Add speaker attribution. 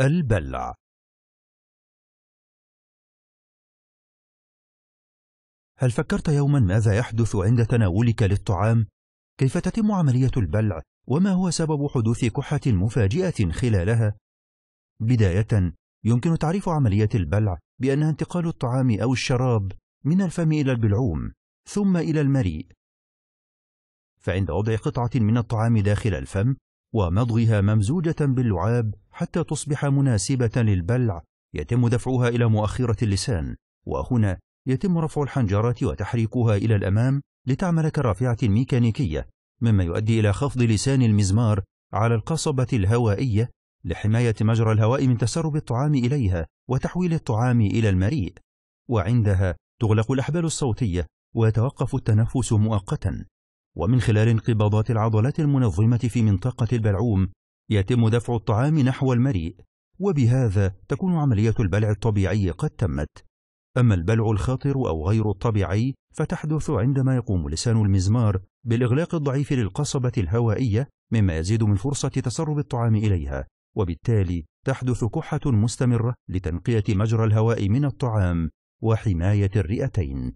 Speaker 1: البلع هل فكرت يوما ماذا يحدث عند تناولك للطعام؟ كيف تتم عملية البلع؟ وما هو سبب حدوث كحة مفاجئة خلالها؟ بداية يمكن تعريف عملية البلع بأنها انتقال الطعام أو الشراب من الفم إلى البلعوم ثم إلى المريء فعند وضع قطعة من الطعام داخل الفم ومضغها ممزوجة باللعاب حتى تصبح مناسبة للبلع يتم دفعها إلى مؤخرة اللسان وهنا يتم رفع الحنجرات وتحريكها إلى الأمام لتعمل كرافعة ميكانيكية مما يؤدي إلى خفض لسان المزمار على القصبة الهوائية لحماية مجرى الهواء من تسرب الطعام إليها وتحويل الطعام إلى المريء وعندها تغلق الأحبال الصوتية ويتوقف التنفس مؤقتا ومن خلال انقباضات العضلات المنظمة في منطقة البلعوم يتم دفع الطعام نحو المريء وبهذا تكون عملية البلع الطبيعي قد تمت أما البلع الخاطر أو غير الطبيعي فتحدث عندما يقوم لسان المزمار بالإغلاق الضعيف للقصبة الهوائية مما يزيد من فرصة تسرب الطعام إليها وبالتالي تحدث كحة مستمرة لتنقية مجرى الهواء من الطعام وحماية الرئتين